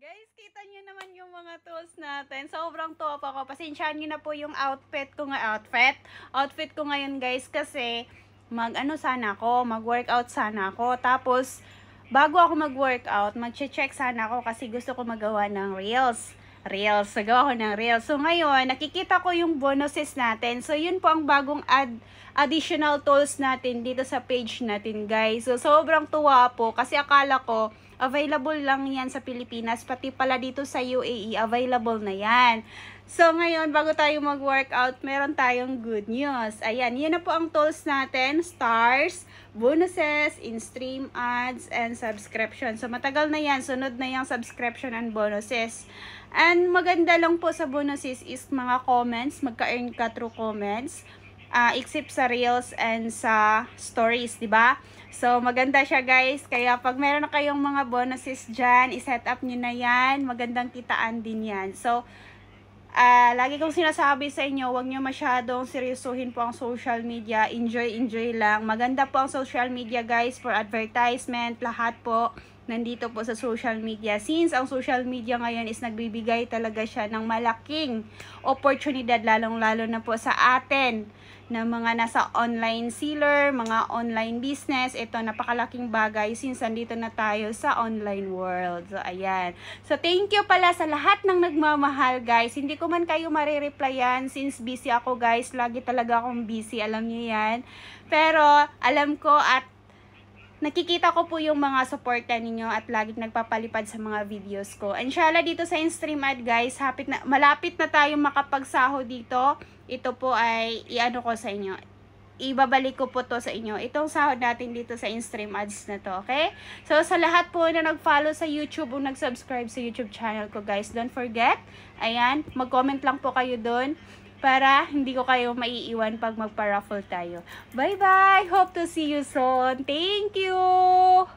Guys, kita niyo naman yung mga tools natin. Sobrang top ako. Pasensyahan niyo na po yung outfit ko ng outfit. Outfit ko ngayon guys kasi mag ano sana ako, mag workout sana ako. Tapos, bago ako mag workout, magche check sana ako kasi gusto ko magawa ng reels reels. Nagawa ko ng reels. So, ngayon, nakikita ko yung bonuses natin. So, yun po ang bagong ad additional tools natin dito sa page natin, guys. So, sobrang tuwa po kasi akala ko, available lang yan sa Pilipinas. Pati pala dito sa UAE, available na yan. So, ngayon, bago tayo mag-workout, meron tayong good news. Ayan, yun na po ang tools natin. Stars, bonuses, in-stream ads, and subscription. So, matagal na yan. Sunod na yung subscription and bonuses. And maganda lang po sa bonuses is mga comments. Magka-earn ka through comments. Uh, ah, except sa reels and sa stories, di ba? So, maganda siya guys. Kaya pag meron na kayong mga bonuses dyan, iset up nyo na yan. Magandang kitaan din yan. So, Uh, lagi kong sinasabi sa inyo, huwag nyo masyadong seryosuhin po ang social media. Enjoy, enjoy lang. Maganda po ang social media guys for advertisement, lahat po nandito po sa social media. Since ang social media ngayon is nagbibigay talaga siya ng malaking oportunidad lalong-lalo na po sa atin ng mga nasa online seller, mga online business. Ito, napakalaking bagay since andito na tayo sa online world. So, ayan. So, thank you pala sa lahat ng nagmamahal, guys. Hindi ko man kayo marireplyan since busy ako, guys. Lagi talaga akong busy. Alam niyo yan. Pero, alam ko at nakikita ko po yung mga suporta ninyo at laging nagpapalipad sa mga videos ko. Inshallah dito sa in-stream ad guys, hapit na, malapit na tayong makapagsaho dito. Ito po ay iano ko sa inyo. Ibabalik ko po to sa inyo. Itong sahod natin dito sa in-stream ads na to, okay? So sa lahat po na nag-follow sa YouTube o nag-subscribe sa YouTube channel ko guys, don't forget. Ayan, mag-comment lang po kayo doon para hindi ko kayo maiiwan pag magpa-raffle tayo. Bye-bye! Hope to see you soon! Thank you!